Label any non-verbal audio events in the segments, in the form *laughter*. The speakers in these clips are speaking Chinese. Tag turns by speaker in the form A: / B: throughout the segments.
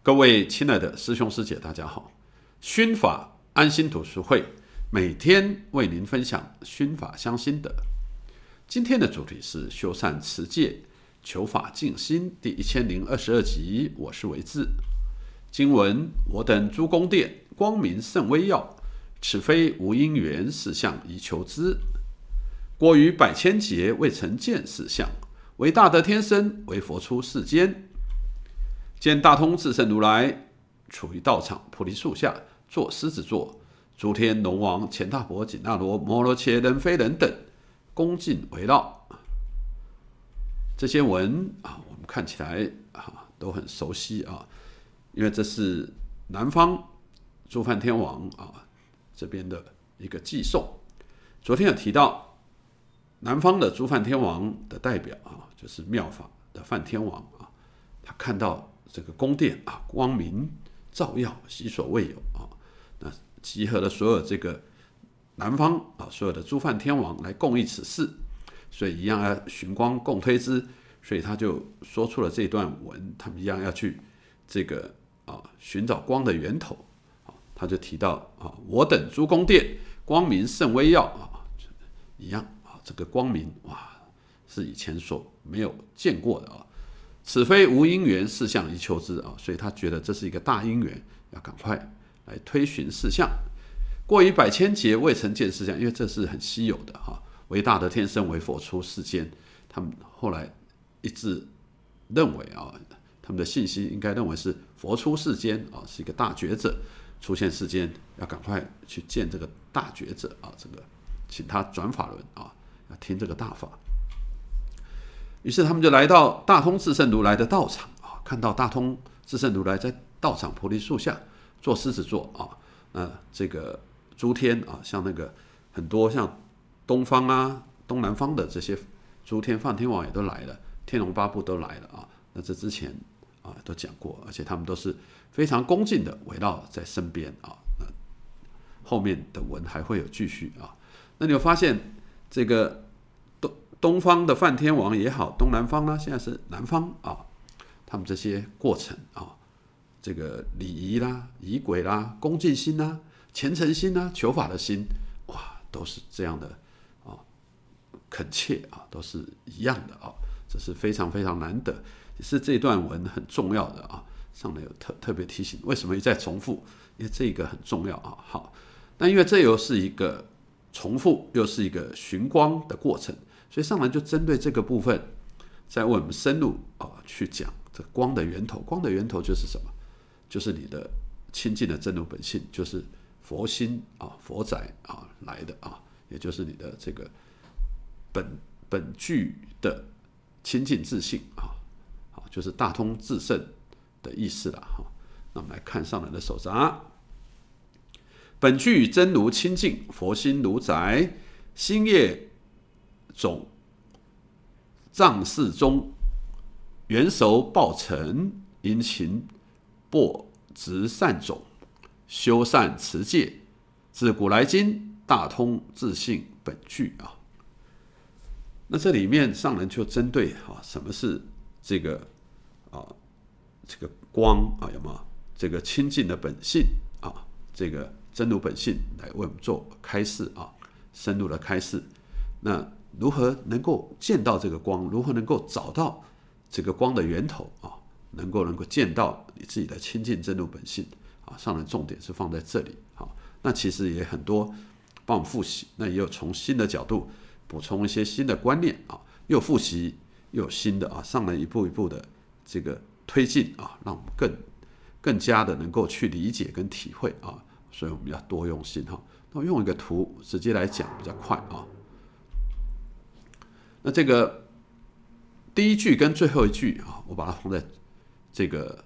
A: 各位亲爱的师兄师姐，大家好！熏法安心读书会每天为您分享熏法香心的。今天的主题是修善持戒、求法静心，第一千零二十二集。我是维志。经文：我等诸宫殿，光明甚微耀。此非无因缘，是相宜求之。过于百千劫，未曾见是相。为大德天身，为佛出世间。见大通至圣如来处于道场菩提树下坐狮子座，诸天龙王钱大伯、紧那罗、摩罗切、人非等等，恭敬围绕。这些文啊，我们看起来啊都很熟悉啊，因为这是南方诸梵天王啊这边的一个祭送。昨天有提到南方的诸梵天王的代表啊，就是妙法的梵天王啊，他看到。这个宫殿啊，光明照耀，前所未有啊！那集合了所有这个南方啊，所有的诸梵天王来共议此事，所以一样要寻光共推之，所以他就说出了这段文，他们一样要去这个啊寻找光的源头啊，他就提到啊，我等诸宫殿光明甚微耀啊，一样啊，这个光明哇，是以前所没有见过的啊。此非无因缘，事相宜求之啊！所以他觉得这是一个大因缘，要赶快来推寻事相。过于百千劫未曾见事相，因为这是很稀有的哈。为大德天生为佛出世间，他们后来一致认为啊，他们的信息应该认为是佛出世间啊，是一个大觉者出现世间，要赶快去见这个大觉者啊，这个请他转法轮啊，要听这个大法。于是他们就来到大通智圣如来的道场啊，看到大通智圣如来在道场菩提树下坐狮子座啊，那这个诸天啊，像那个很多像东方啊、东南方的这些诸天梵天王也都来了，天龙八部都来了啊。那这之前啊都讲过，而且他们都是非常恭敬的围绕在身边啊。那后面的文还会有继续啊。那你会发现这个。东方的梵天王也好，东南方呢，现在是南方啊，他们这些过程啊，这个礼仪啦、仪轨啦、恭敬心呐、虔诚心呐、求法的心，哇，都是这样的啊，恳切啊，都是一样的啊，这是非常非常难得，也是这段文很重要的啊。上来有特特别提醒，为什么一再重复？因为这个很重要啊。好，那因为这又是一个重复，又是一个寻光的过程。所以上来就针对这个部分，在为我们深入啊去讲这光的源头。光的源头就是什么？就是你的清净的真如本性，就是佛心啊，佛宅啊来的啊，也就是你的这个本本具的清净自信啊，好，就是大通自胜的意思了哈。那我们来看上人的手札，本具真如清净，佛心如宅，心业。总藏世中，元首报臣因勤，薄执善种，修善持戒，自古来今大通自性本具啊。那这里面上人就针对啊，什么是这个啊这个光啊有没有这个清净的本性啊这个真如本性来为我们做开示啊深入的开示那。如何能够见到这个光？如何能够找到这个光的源头啊？能够能够见到你自己的清净真如本性啊？上来的重点是放在这里啊。那其实也很多帮我们复习，那也有从新的角度补充一些新的观念啊，又复习又有新的啊，上来一步一步的这个推进啊，让我们更更加的能够去理解跟体会啊。所以我们要多用心哈。那用一个图直接来讲比较快啊。那这个第一句跟最后一句啊，我把它放在这个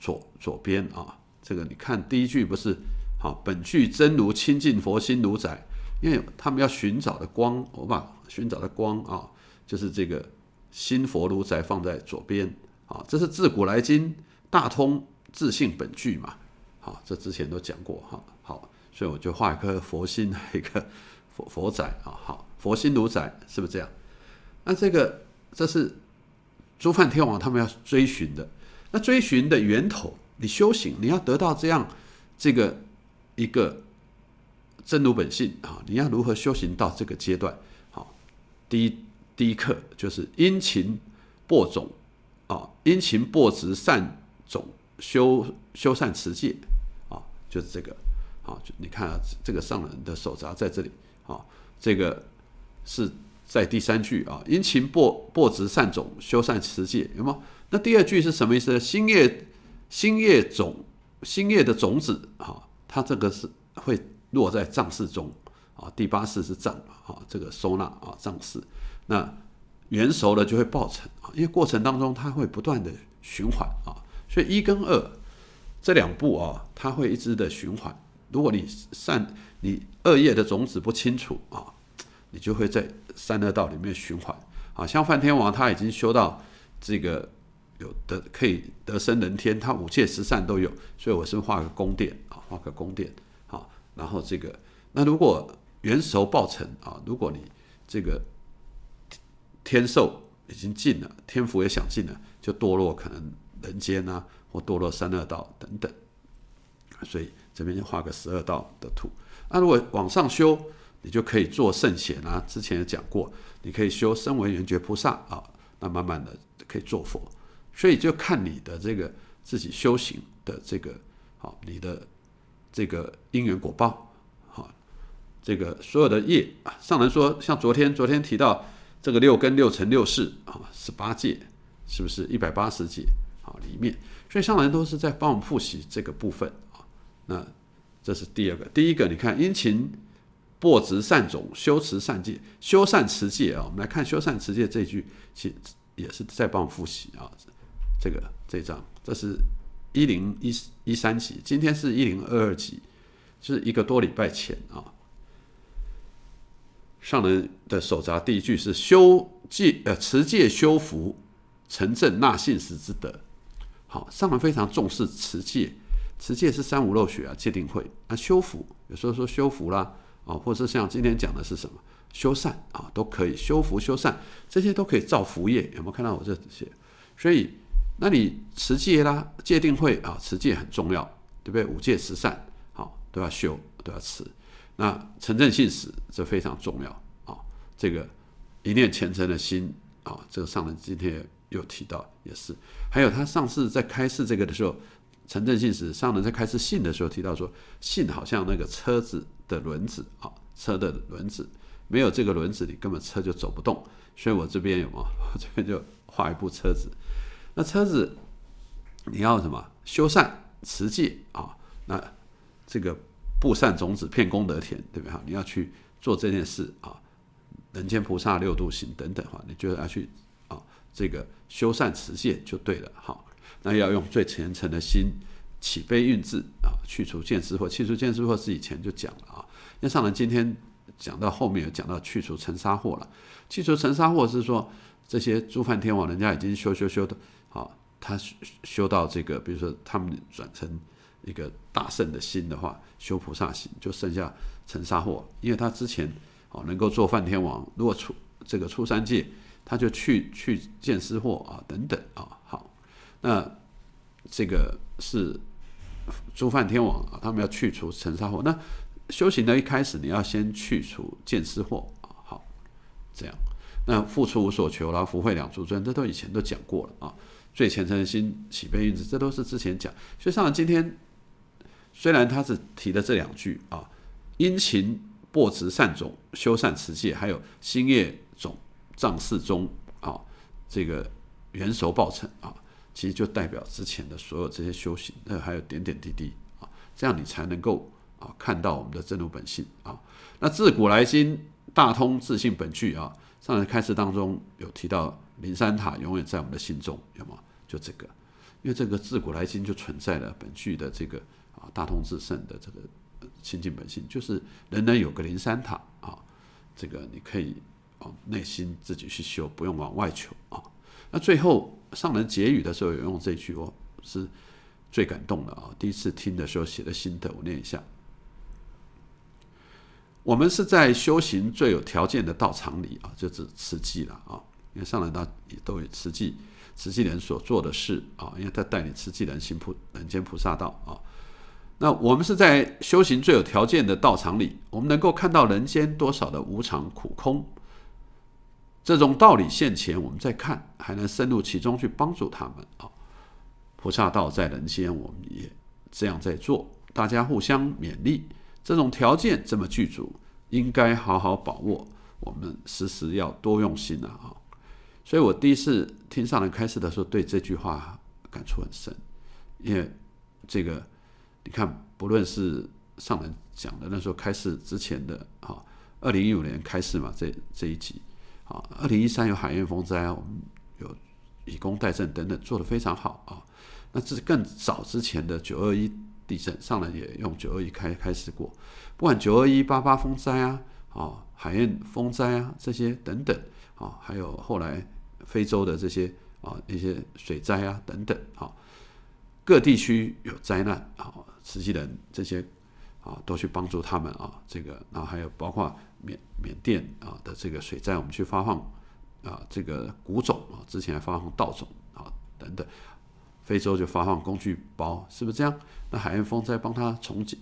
A: 左左边啊。这个你看，第一句不是好本句真如清净佛心如在，因为他们要寻找的光，我把寻找的光啊，就是这个心佛如在放在左边啊。这是自古来今大通自信本句嘛？好，这之前都讲过哈。好，所以我就画一颗佛心，一个佛佛仔啊。好，佛心如在，是不是这样？那这个，这是诸梵天王他们要追寻的。那追寻的源头，你修行，你要得到这样这个一个真如本性啊。你要如何修行到这个阶段？好，第一第一课就是殷勤播种啊，殷勤播植善种，修修善持戒啊，就是这个啊。就你看啊，这个上人的手札在这里啊，这个是。在第三句啊，殷勤播播植善种，修善持戒，有吗？那第二句是什么意思呢？新叶新叶种新叶的种子啊，它这个是会落在藏式中啊。第八式是藏啊，这个收纳啊，藏式。那圆熟了就会爆成啊，因为过程当中它会不断的循环啊。所以一跟二这两步啊，它会一直的循环。如果你善你二叶的种子不清楚啊，你就会在。三恶道里面循环，啊，像梵天王他已经修到这个有得，可以得生人天，他五界十善都有，所以我是画个宫殿啊，画个宫殿，好，然后这个那如果元首报成啊，如果你这个天寿已经尽了，天福也享尽了，就堕落可能人间啊，或堕落三恶道等等，所以这边就画个十二道的图。那如果往上修。你就可以做圣贤啊！之前也讲过，你可以修身为圆觉菩萨啊，那慢慢的可以做佛，所以就看你的这个自己修行的这个，好，你的这个因缘果报，好，这个所有的业啊，上人说，像昨天昨天提到这个六根六尘六事啊，十八界是不是一百八十界啊里面，所以上人都是在帮我们复习这个部分啊，那这是第二个，第一个你看因情。布植善种，修持善戒，修善持戒啊！我们来看修善持戒这句，其也是在帮我复习啊。这个这一章，这是一零一一三集，今天是一零二二集，是一个多礼拜前啊。上人的手札第一句是修戒呃持戒修福，成正纳信实之德。好，上人非常重视持戒，持戒是三无漏学啊，戒定慧啊。修福有时候说修福啦。啊，或是像今天讲的是什么修善啊，都可以修福修善，这些都可以造福业。有没有看到我这些？所以，那你持戒啦，戒定慧啊，持戒很重要，对不对？五戒、十善，好，都要修，都要持。那诚正信史这非常重要啊，这个一念虔诚的心啊，这个上人今天又提到也是。还有他上次在开示这个的时候，诚正信史上人在开示信的时候提到说，信好像那个车子。的轮子啊，车的轮子没有这个轮子，你根本车就走不动。所以我这边有嘛，*laughs* 我这边就画一部车子。那车子你要什么修善持戒啊？那这个布善种子、骗功德田，对不对哈，你要去做这件事啊，人间菩萨六度行等等哈，你就要去啊，这个修善持戒就对了。好，那要用最虔诚的心。起悲运智啊，去除见思货，去除见思货是以前就讲了啊。那上人今天讲到后面，有讲到去除尘沙货了。去除尘沙货是说，这些诸梵天王人家已经修修修的啊，他修到这个，比如说他们转成一个大圣的心的话，修菩萨心，就剩下尘沙货。因为他之前啊能够做梵天王，如果出这个出三界，他就去去见思货啊，等等啊。好，那这个是。诸梵天王啊，他们要去除尘沙祸。那修行呢，一开始你要先去除见思惑啊。好，这样。那付出无所求啦，福慧两足尊，这都以前都讲过了啊。最虔诚的心起悲运智，这都是之前讲。所以像今天，虽然他是提的这两句啊，殷勤薄植善种，修善持戒，还有新业种仗事中啊，这个元首报成啊。其实就代表之前的所有这些修行，那还有点点滴滴啊，这样你才能够啊看到我们的真如本性啊。那自古来今大通自信本具啊，上次开示当中有提到灵山塔永远在我们的心中，有吗？就这个，因为这个自古来今就存在了本具的这个啊大通自胜的这个清净本性，就是人人有个灵山塔啊，这个你可以啊内心自己去修，不用往外求啊。那最后。上人结语的时候有用这句哦，是最感动的啊！第一次听的时候写的心得，我念一下。我们是在修行最有条件的道场里啊，就是慈济了啊，因为上人他都有慈济，慈济人所做的事啊，因为他带领慈济人行普人间菩萨道啊。那我们是在修行最有条件的道场里，我们能够看到人间多少的无常、苦、空。这种道理现前，我们再看，还能深入其中去帮助他们啊！菩萨道在人间，我们也这样在做，大家互相勉励。这种条件这么具足，应该好好把握。我们时时要多用心啊！啊，所以我第一次听上人开示的时候，对这句话感触很深，因为这个你看，不论是上人讲的，那时候开示之前的啊，二零一五年开示嘛，这这一集。啊，二零一三有海燕风灾，我们有以工代赈等等做得非常好啊。那这是更早之前的九二一地震，上来也用九二一开开始过。不管九二一、八八风灾啊，啊，海燕风灾啊这些等等啊，还有后来非洲的这些啊一些水灾啊等等啊，各地区有灾难啊，慈济人这些啊都去帮助他们啊。这个啊，还有包括。缅缅甸啊的这个水灾，我们去发放啊这个谷种啊，之前还发放稻种啊等等，非洲就发放工具包，是不是这样？那海燕风灾帮他重建，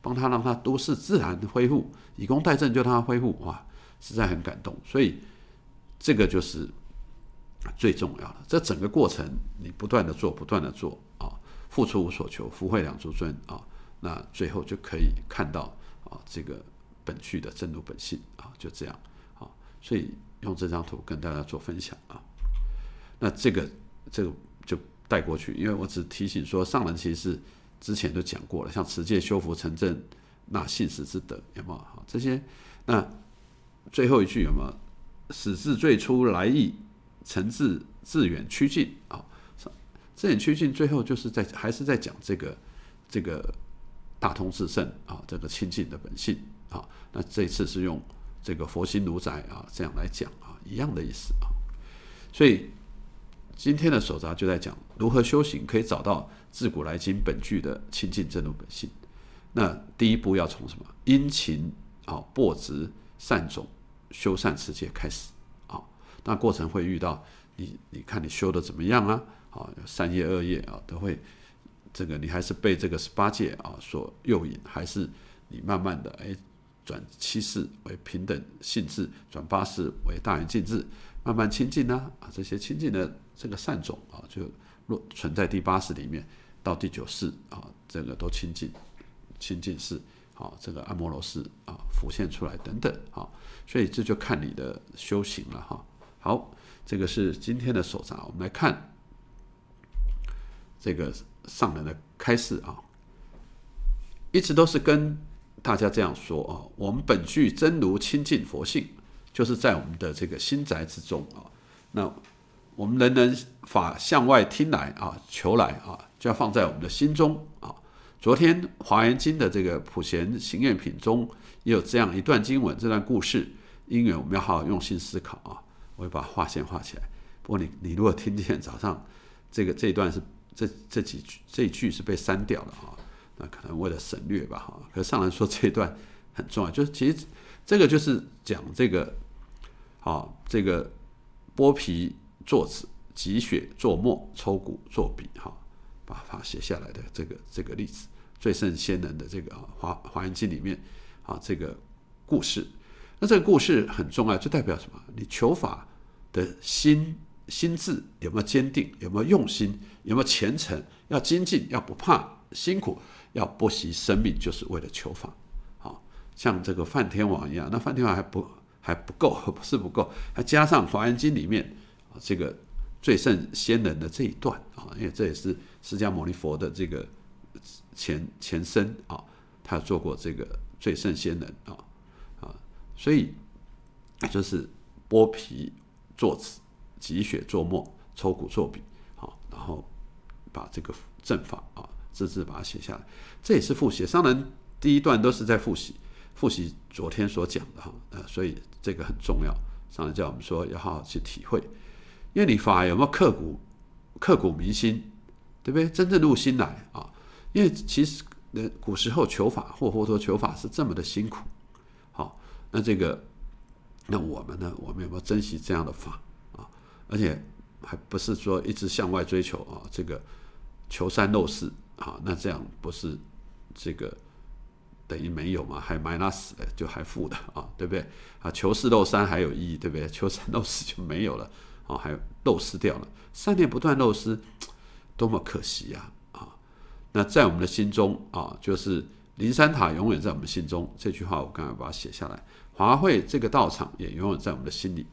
A: 帮他让他都市自然恢复，以工代赈就他恢复哇，实在很感动。所以这个就是最重要的，这整个过程你不断的做，不断的做啊，付出无所求，福慧两足尊啊，那最后就可以看到啊这个。本具的真如本性啊，就这样啊，所以用这张图跟大家做分享啊。那这个这个就带过去，因为我只提醒说，上人其实之前都讲过了，像持戒、修福成正，纳信实之德有没有？好，这些那最后一句有没有始自最初来意，成自自远趋近啊？自远趋近，最后就是在还是在讲这个这个大通至圣啊，这个清净的本性。啊。那这次是用这个佛心如宅啊，这样来讲啊，一样的意思啊。所以今天的手札就在讲如何修行，可以找到自古来今本具的清净正如本性。那第一步要从什么？殷勤啊，薄植善种、修善持戒开始啊。那过程会遇到你，你看你修的怎么样啊？啊，三业二业啊，都会这个你还是被这个十八戒啊所诱引，还是你慢慢的哎。转七世为平等性质，转八世为大圆净智，慢慢清净呢啊，这些清净的这个善种啊，就若存在第八世里面，到第九世啊，这个都清净，清净是好，这个阿摩罗是啊浮现出来等等啊，所以这就看你的修行了哈。好，这个是今天的首章，我们来看这个上人的开示啊，一直都是跟。大家这样说啊，我们本具真如清净佛性，就是在我们的这个心宅之中啊。那我们人人法向外听来啊，求来啊，就要放在我们的心中啊。昨天《华严经》的这个普贤行愿品中也有这样一段经文，这段故事，因缘我们要好好用心思考啊。我会把画线画起来。不过你你如果听见早上这个这一段是这这几句这一句是被删掉了啊。那可能为了省略吧，哈。可上来说这一段很重要，就是其实这个就是讲这个，啊，这个剥皮做纸，挤血做墨，抽骨做笔，哈，把它写下来的这个这个例子，最胜仙人的这个《华华严经》里面，啊，这个故事。那这个故事很重要，就代表什么？你求法的心心智有没有坚定？有没有用心？有没有虔诚？要精进，要不怕辛苦。要不惜生命，就是为了求法，好，像这个梵天王一样。那梵天王还不还不够，*laughs* 是不够，还加上《华严经》里面啊这个最胜仙人的这一段啊，因为这也是释迦牟尼佛的这个前前身啊，他做过这个最胜仙人啊啊，所以就是剥皮作纸，积血作墨，抽骨作笔，好，然后把这个正法啊。字字把它写下来，这也是复习。商人第一段都是在复习，复习昨天所讲的哈。呃，所以这个很重要。上来叫我们说要好好去体会，因为你法有没有刻骨刻骨铭心，对不对？真正入心来啊。因为其实那古时候求法或佛陀求法是这么的辛苦，好，那这个那我们呢？我们有没有珍惜这样的法啊？而且还不是说一直向外追求啊，这个求三漏四好，那这样不是这个等于没有嘛？还 minus 的，就还负的啊，对不对？啊，求四漏三还有意义，对不对？求三漏四就没有了，哦，还漏失掉了。三年不断漏失，多么可惜呀！啊，那在我们的心中啊，就是灵山塔永远在我们心中。这句话我刚才把它写下来。华会这个道场也永远在我们的心里，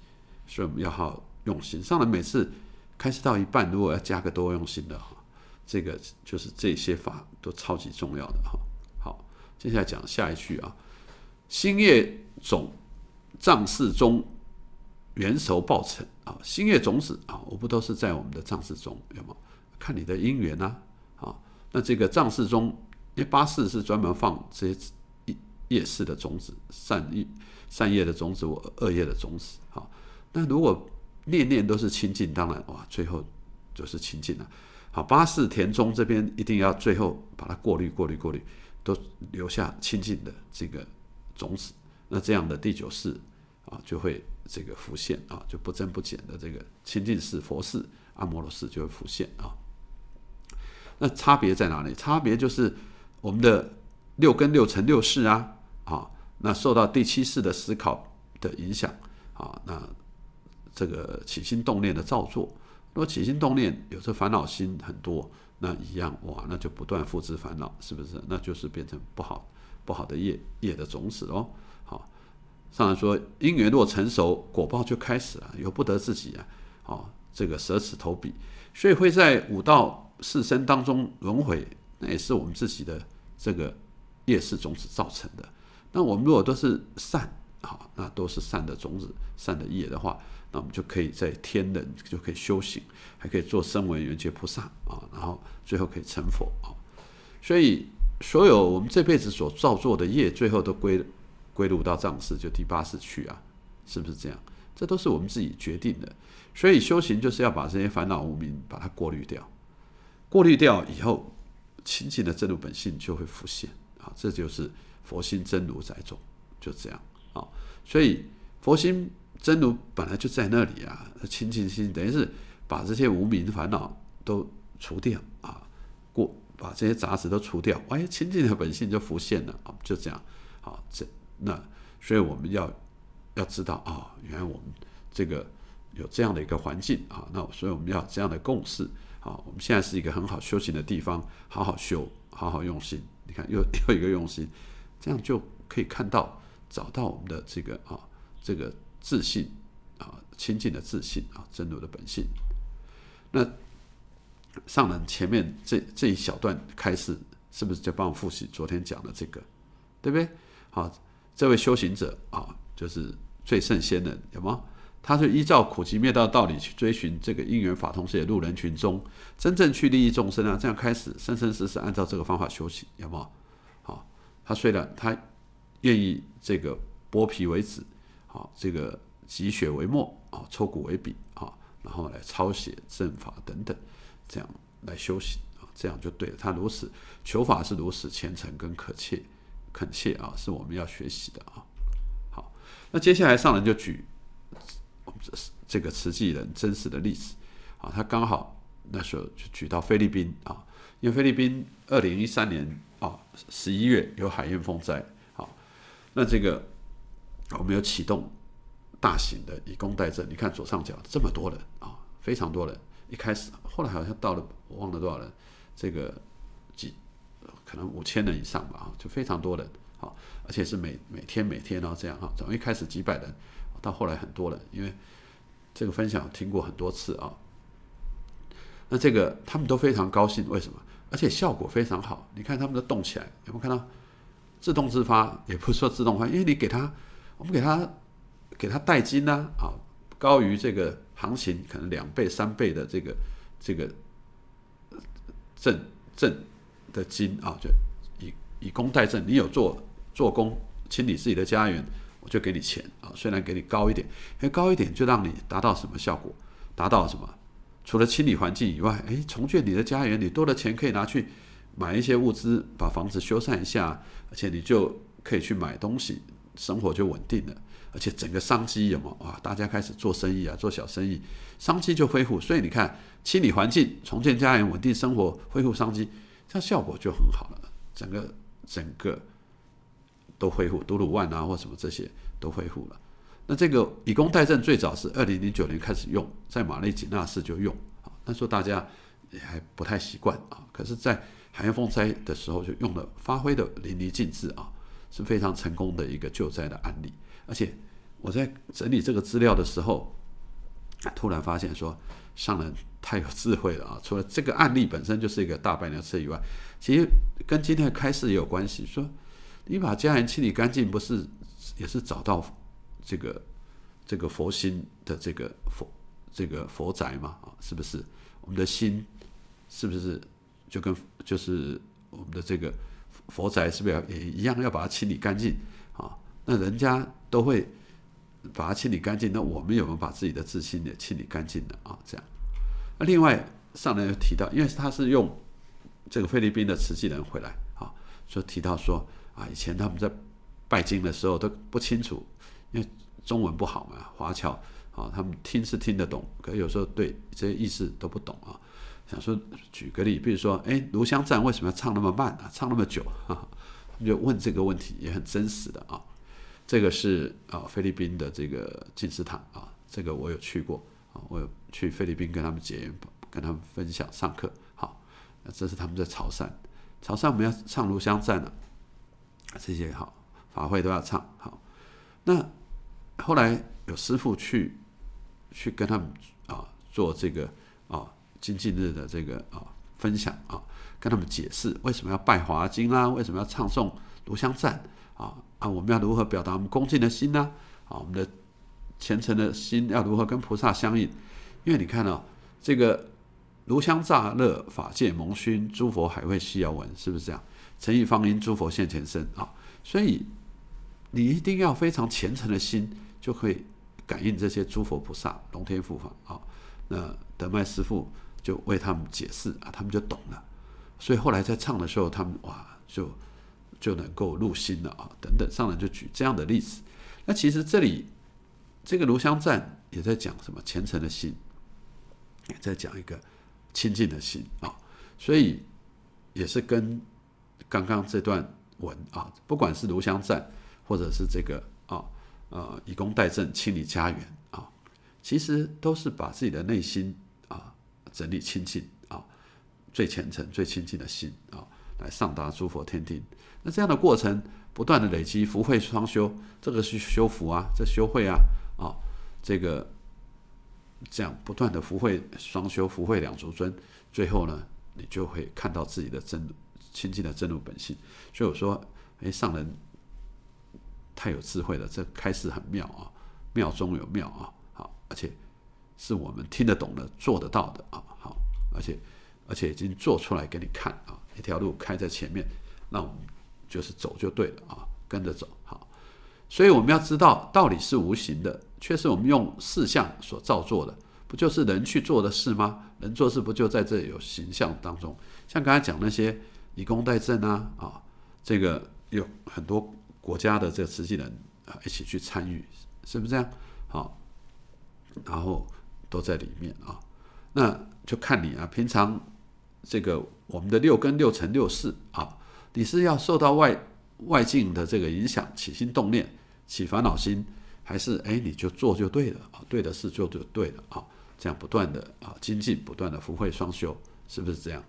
A: 所以我们要好用心。上来每次开始到一半，如果要加个多用心的哈。这个就是这些法都超级重要的哈。好，接下来讲下一句啊：星夜种藏世中，元熟报成啊。星夜种子啊，我不都是在我们的藏世中，有吗？看你的因缘呢啊。那这个藏世中，一八世是专门放这些夜市的种子，善业善业的种子，我恶业的种子啊。那如果念念都是清净，当然哇，最后。就是清净了。好，八事田中这边一定要最后把它过滤、过滤、过滤，都留下清净的这个种子。那这样的第九世啊，就会这个浮现啊，就不增不减的这个清净世佛世阿摩罗世就会浮现啊。那差别在哪里？差别就是我们的六根六尘六世啊，啊，那受到第七世的思考的影响啊，那这个起心动念的造作。如果起心动念，有这烦恼心很多，那一样哇，那就不断复制烦恼，是不是？那就是变成不好、不好的业、业的种子哦。好，上来说因缘若成熟，果报就开始了，由不得自己啊。好，这个舍此投彼，所以会在五道四生当中轮回，那也是我们自己的这个业识种子造成的。那我们如果都是善，好，那都是善的种子、善的业的话。那我们就可以在天人就可以修行，还可以做声闻、缘觉、菩萨啊，然后最后可以成佛啊。所以，所有我们这辈子所造作的业，最后都归归入到藏世就第八世去啊，是不是这样？这都是我们自己决定的。所以，修行就是要把这些烦恼无明把它过滤掉，过滤掉以后，清净的真如本性就会浮现啊。这就是佛心真如在中，就这样啊。所以，佛心。真如本来就在那里啊，清净心等于是把这些无名烦恼都除掉啊，过把这些杂质都除掉，哎，清净的本性就浮现了啊，就这样啊，这那所以我们要要知道啊，原来我们这个有这样的一个环境啊，那所以我们要这样的共识啊，我们现在是一个很好修行的地方，好好修，好好用心，你看又又一个用心，这样就可以看到找到我们的这个啊这个。自信啊，清净的自信啊，真如的本性。那上人前面这这一小段开始，是不是就帮我复习昨天讲的这个？对不对？好，这位修行者啊，就是最圣先人，有吗？他是依照苦集灭道道理去追寻这个因缘法，同时也入人群中，真正去利益众生啊。这样开始，生生世世按照这个方法修行，有没有？好，他虽然他愿意这个剥皮为止，啊，这个积雪为墨，啊，抽骨为笔，啊，然后来抄写阵法等等，这样来修行，啊，这样就对了。他如此求法是如此虔诚跟恳切，恳切啊，是我们要学习的啊。好，那接下来上人就举这个慈济人真实的例子，啊，他刚好那时候就举到菲律宾啊，因为菲律宾二零一三年啊十一月有海燕风灾，啊，那这个。我们有启动大型的以工代赈。你看左上角这么多人啊，非常多人。一开始，后来好像到了，我忘了多少人，这个几可能五千人以上吧，就非常多人啊，而且是每每天每天然后这样啊，从一开始几百人到后来很多人，因为这个分享听过很多次啊。那这个他们都非常高兴，为什么？而且效果非常好，你看他们都动起来，有没有看到自动自发？也不是说自动化，因为你给他。我们给他给他代金呢啊，高于这个行情可能两倍三倍的这个这个正正的金啊，就以以工代赈，你有做做工清理自己的家园，我就给你钱啊，虽然给你高一点，为高一点就让你达到什么效果？达到什么？除了清理环境以外，哎，重建你的家园，你多的钱可以拿去买一些物资，把房子修缮一下，而且你就可以去买东西。生活就稳定了，而且整个商机有没有哇，大家开始做生意啊，做小生意，商机就恢复。所以你看，清理环境，重建家园，稳定生活，恢复商机，这效果就很好了。整个整个都恢复，独鲁万啊或什么这些都恢复了。那这个以工代赈最早是二零零九年开始用，在马内吉纳市就用，啊。那时候大家也还不太习惯啊。可是，在海洋风灾的时候就用了，发挥的淋漓尽致啊。是非常成功的一个救灾的案例，而且我在整理这个资料的时候，突然发现说上人太有智慧了啊！除了这个案例本身就是一个大白牛车以外，其实跟今天的开示也有关系。说你把家人清理干净，不是也是找到这个这个佛心的这个佛这个佛宅吗？啊，是不是？我们的心是不是就跟就是我们的这个？佛宅是不是要也一样要把它清理干净啊？那人家都会把它清理干净，那我们有没有把自己的自信也清理干净呢？啊？这样。那另外上来又提到，因为他是用这个菲律宾的慈济人回来啊，就提到说啊，以前他们在拜经的时候都不清楚，因为中文不好嘛，华侨啊，他们听是听得懂，可有时候对这些意思都不懂啊。想说举个例，比如说，哎，炉香赞为什么要唱那么慢啊？唱那么久？哈哈，就问这个问题也很真实的啊。这个是啊，菲律宾的这个金斯坦啊，这个我有去过啊，我有去菲律宾跟他们结，缘，跟他们分享上课。好，这是他们在潮汕，潮汕我们要唱炉香赞了，这些也好，法会都要唱。好，那后来有师傅去去跟他们啊做这个啊。经济日的这个啊分享啊，跟他们解释为什么要拜华经啦，为什么要唱诵炉香赞啊啊，我们要如何表达我们恭敬的心呢？啊，我们的虔诚的心要如何跟菩萨相应？因为你看哦，这个炉香乍热，法界蒙熏，诸佛海会西遥闻，是不是这样？诚意方殷，诸佛现前身啊！所以你一定要非常虔诚的心，就可以感应这些诸佛菩萨、龙天护法啊。那德麦师父。就为他们解释啊，他们就懂了，所以后来在唱的时候，他们哇就就能够入心了啊。等等，上来就举这样的例子。那其实这里这个炉香赞也在讲什么虔诚的心，也在讲一个亲近的心啊。所以也是跟刚刚这段文啊，不管是炉香赞，或者是这个啊呃以工代政清理家园啊，其实都是把自己的内心。整理清净啊，最虔诚、最清净的心啊，来上达诸佛天庭。那这样的过程，不断的累积福慧双修，这个是修福啊，这修慧啊，啊，这个这样不断的福慧双修，福慧两足尊。最后呢，你就会看到自己的真清净的真如本性。所以我说，哎，上人太有智慧了，这开始很妙啊，妙中有妙啊，好，而且。是我们听得懂的、做得到的啊，好，而且而且已经做出来给你看啊，一条路开在前面，那我们就是走就对了啊，跟着走好。所以我们要知道，道理是无形的，却是我们用四象所造作的，不就是人去做的事吗？人做事不就在这有形象当中？像刚才讲那些以工代政啊，啊，这个有很多国家的这个实际人啊一起去参与，是不是这样？好，然后。都在里面啊，那就看你啊，平常这个我们的六根六尘六事啊，你是要受到外外境的这个影响，起心动念，起烦恼心，还是哎你就做就对了啊，对的事做就对了啊，这样不断的啊精进，不断的福慧双修，是不是这样？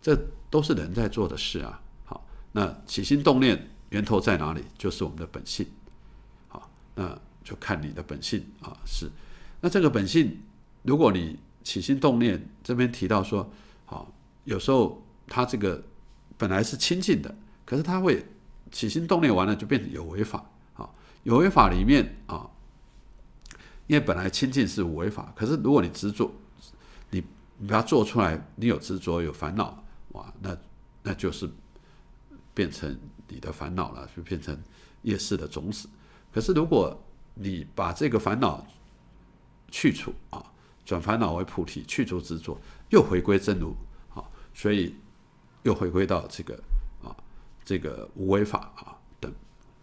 A: 这都是人在做的事啊。好，那起心动念源头在哪里？就是我们的本性。好，那就看你的本性啊，是。那这个本性，如果你起心动念，这边提到说，好，有时候他这个本来是清净的，可是他会起心动念完了就变成有为法啊，有为法里面啊，因为本来清净是无为法，可是如果你执着，你你把它做出来，你有执着有烦恼，哇，那那就是变成你的烦恼了，就变成夜市的种子。可是如果你把这个烦恼去处啊，转烦恼为菩提，去除执着，又回归真如啊，所以又回归到这个啊，这个无为法啊等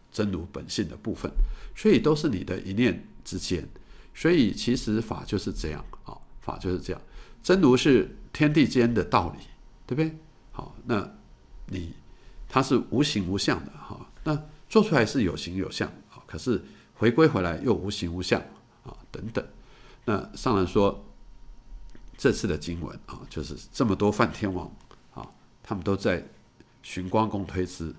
A: 真如本性的部分，所以都是你的一念之间，所以其实法就是这样啊，法就是这样，真如是天地间的道理，对不对？好，那你它是无形无相的啊，那做出来是有形有相，啊，可是回归回来又无形无相啊，等等。那上来说，这次的经文啊，就是这么多梵天王啊，他们都在寻光共推辞。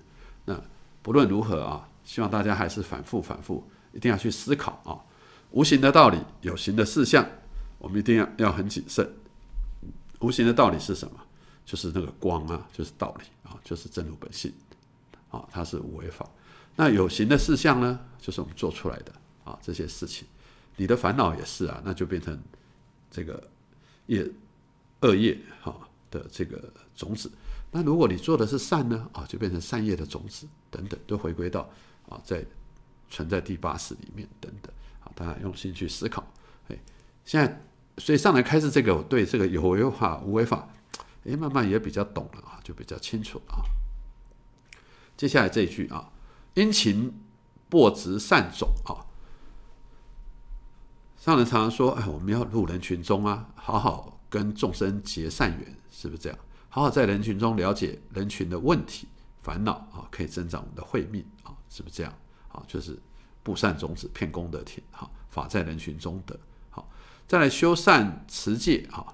A: 那不论如何啊，希望大家还是反复反复，一定要去思考啊。无形的道理，有形的事项，我们一定要要很谨慎。无形的道理是什么？就是那个光啊，就是道理啊，就是真如本性啊，它是无违法。那有形的事项呢，就是我们做出来的啊，这些事情。你的烦恼也是啊，那就变成这个业恶业哈的这个种子。那如果你做的是善呢，啊，就变成善业的种子，等等，都回归到啊，在存在第八识里面，等等啊。当然用心去思考。哎，现在所以上来开始这个，我对这个有为法、无为法，哎，慢慢也比较懂了啊，就比较清楚啊。接下来这一句啊，因勤薄植善种啊。上人常常说：“哎，我们要入人群中啊，好好跟众生结善缘，是不是这样？好好在人群中了解人群的问题、烦恼啊，可以增长我们的慧命啊，是不是这样？啊，就是布善种子，骗功德田，哈，法在人群中得，好，再来修善持戒啊，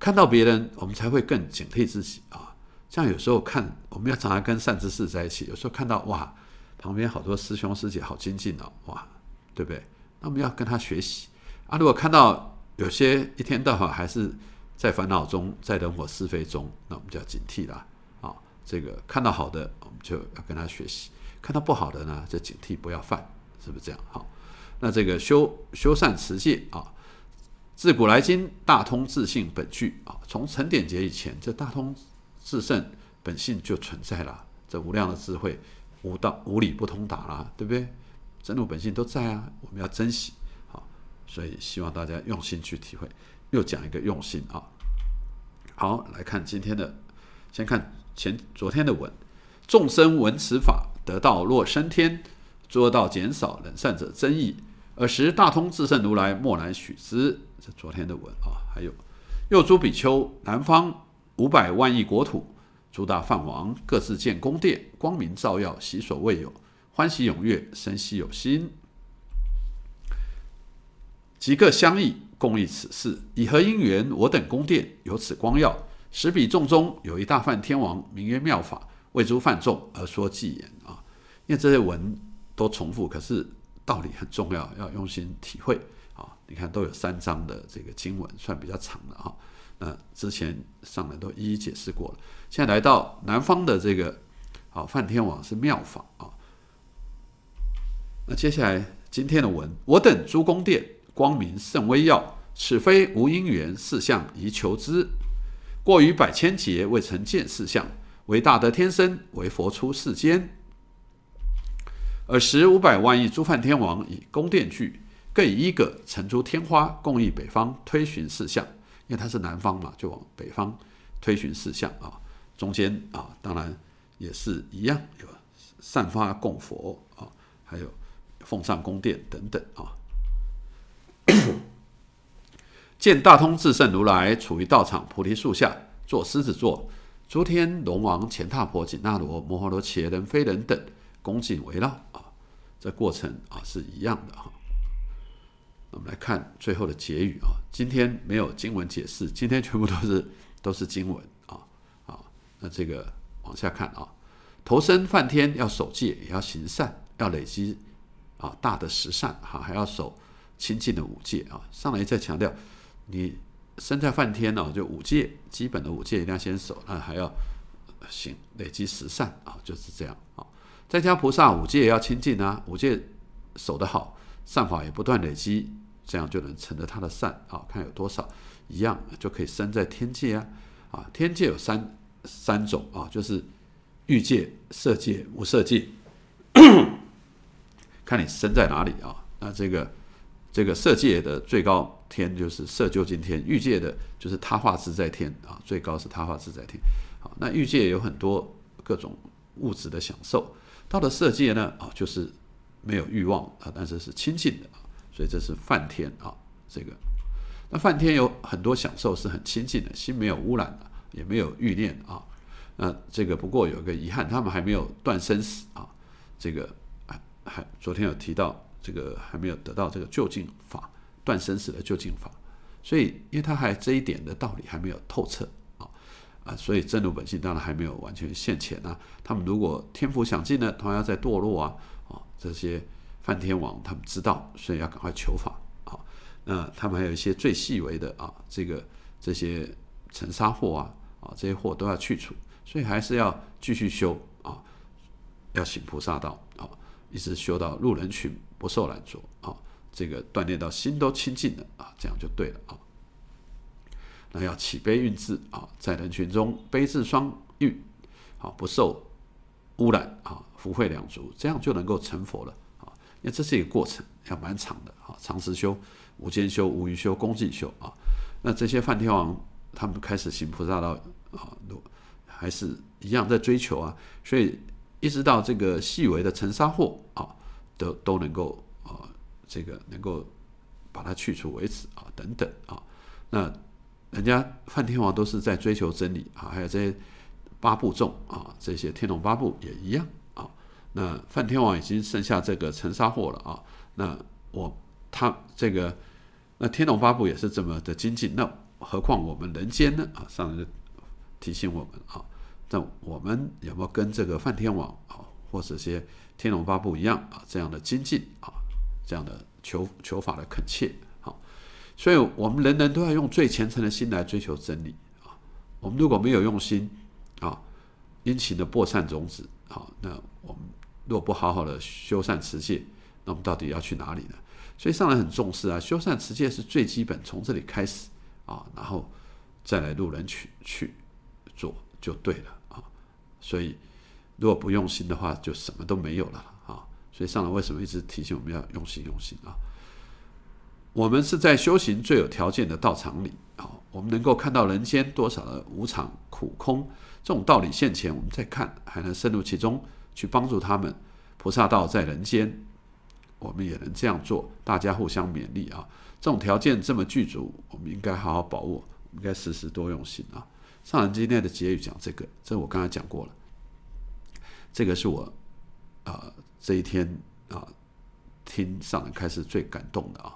A: 看到别人，我们才会更警惕自己啊。这样有时候看，我们要常常跟善知识在一起，有时候看到哇，旁边好多师兄师姐好精进哦，哇，对不对？”那我们要跟他学习啊！如果看到有些一天到晚还是在烦恼中，在人我是非中，那我们就要警惕了啊！这个看到好的，我们就要跟他学习；看到不好的呢，就警惕不要犯，是不是这样？好，那这个修修善持戒啊，自古来今大通自性本具啊，从成典杰以前，这大通自圣本性就存在了，这无量的智慧，无道无理不通达了，对不对？真我本性都在啊，我们要珍惜，好，所以希望大家用心去体会。又讲一个用心啊，好，来看今天的，先看前昨天的文：众生闻此法，得道若升天；做到减少，冷善者增益。尔时大通智圣如来默然许之。这昨天的文啊，还有又诸比丘南方五百万亿国土，诸大梵王各自建宫殿，光明照耀，前所未有。欢喜踊跃，深息有心，即刻相益，共议此事，以何因缘。我等宫殿有此光耀，十彼众中有一大梵天王，名曰妙法，为诸梵众而说记言啊。因为这些文都重复，可是道理很重要，要用心体会啊。你看都有三章的这个经文，算比较长的哈。那之前上来都一一解释过了，现在来到南方的这个啊梵天王是妙法啊。那接下来今天的文，我等诸宫殿光明甚微耀，此非无因缘，四相宜求之。过于百千劫，未曾见四相，为大德天身，为佛出世间。尔时五百万亿诸梵天王以宫殿具，各以一个成诸天花，共诣北方推寻四相。因为他是南方嘛，就往北方推寻四相啊。中间啊，当然也是一样，散发供佛啊，还有。奉上宫殿等等啊，*coughs* 见大通至圣如来处于道场菩提树下坐狮子座，诸天龙王乾闼婆紧那罗摩诃罗伽人非人等恭敬围绕啊，这过程啊是一样的哈。我们来看最后的结语啊，今天没有经文解释，今天全部都是 *laughs* 都是经文啊啊，那这个往下看啊，投身梵天要守戒，也要行善，要累积。啊，大的十善，啊，还要守清净的五戒啊。上来再强调，你身在梵天呢，就五戒基本的五戒一定要先守，那还要行累积十善啊，就是这样啊。在家菩萨五戒也要清净啊，五戒守得好，善法也不断累积，这样就能成得他的善啊。看有多少一样就可以生在天界啊啊，天界有三三种啊，就是欲界、色界、无色界。看你生在哪里啊？那这个这个色界的最高天就是色究竟天，欲界的就是他化自在天啊，最高是他化自在天。好，那欲界有很多各种物质的享受，到了色界呢啊，就是没有欲望啊，但是是清净的啊，所以这是梵天啊。这个那梵天有很多享受是很清净的，心没有污染的，也没有欲念啊。那这个不过有个遗憾，他们还没有断生死啊。这个。还昨天有提到这个还没有得到这个就近法断生死的就近法，所以因为他还这一点的道理还没有透彻啊啊，所以正如本性当然还没有完全现前啊。他们如果天福享尽呢，同样在堕落啊啊，这些梵天王他们知道，所以要赶快求法啊。那他们还有一些最细微的啊，这个这些尘沙货啊啊，这些货都要去除，所以还是要继续修啊，要行菩萨道。一直修到入人群不受懒浊啊，这个锻炼到心都清净了啊，这样就对了啊。那要起悲运智啊，在人群中悲智双运啊，不受污染啊，福慧两足，这样就能够成佛了啊。因为这是一个过程，要蛮长的啊，长时修、无间修、无余修、恭敬修啊。那这些梵天王他们开始行菩萨道啊，都还是一样在追求啊，所以。一直到这个细微的尘沙惑啊，都都能够啊，这个能够把它去除为止啊，等等啊，那人家梵天王都是在追求真理啊，还有这些八部众啊，这些天龙八部也一样啊，那梵天王已经剩下这个尘沙惑了啊，那我他这个那天龙八部也是这么的精进，那何况我们人间呢啊，上来提醒我们啊。那我们有没有跟这个梵天王啊，或者些天龙八部一样啊，这样的精进啊，这样的求求法的恳切啊？所以我们人人都要用最虔诚的心来追求真理啊。我们如果没有用心啊，殷勤的播善种子啊，那我们若不好好的修善持戒，那我们到底要去哪里呢？所以上来很重视啊，修善持戒是最基本，从这里开始啊，然后再来路人去去做就对了。所以，如果不用心的话，就什么都没有了啊！所以上来为什么一直提醒我们要用心用心啊？我们是在修行最有条件的道场里啊，我们能够看到人间多少的无常、苦、空这种道理现前，我们再看还能深入其中去帮助他们。菩萨道在人间，我们也能这样做，大家互相勉励啊！这种条件这么具足，我们应该好好把握，应该时时多用心啊！上人今天的结语讲这个，这我刚才讲过了。这个是我啊，这一天啊，听上人开始最感动的啊。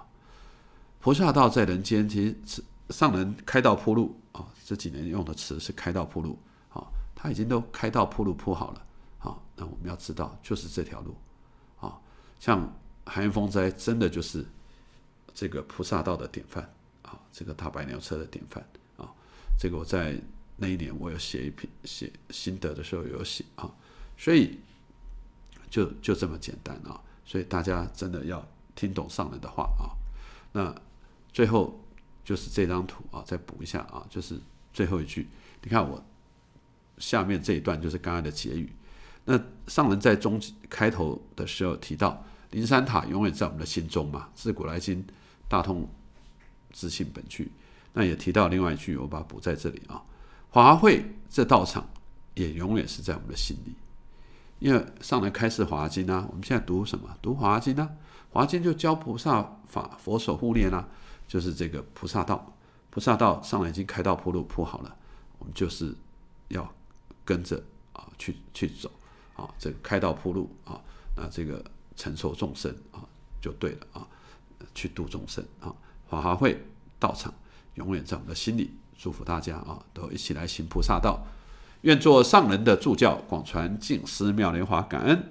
A: 菩萨道在人间，其实上人开道铺路啊，这几年用的词是开道铺路啊，他已经都开道铺路铺好了啊。那我们要知道，就是这条路啊，像寒风灾，真的就是这个菩萨道的典范啊，这个大白牛车的典范啊。这个我在。那一年我有写一篇写心得的时候有写啊，所以就就这么简单啊，所以大家真的要听懂上人的话啊。那最后就是这张图啊，再补一下啊，就是最后一句。你看我下面这一段就是刚刚的结语。那上人在中开头的时候提到灵山塔永远在我们的心中嘛，自古来今大通自信本具。那也提到另外一句，我把它补在这里啊。华会这道场也永远是在我们的心里，因为上来开示华经啊，我们现在读什么？读华经啊，华经就教菩萨法佛所护念啊，就是这个菩萨道，菩萨道上来已经开道铺路铺好了，我们就是要跟着啊去去走啊，这开道铺路啊，那这个承受众生啊就对了啊，去度众生啊，华会道场永远在我们的心里。祝福大家啊，都一起来行菩萨道，愿做上人的助教，广传净思妙莲华，感恩。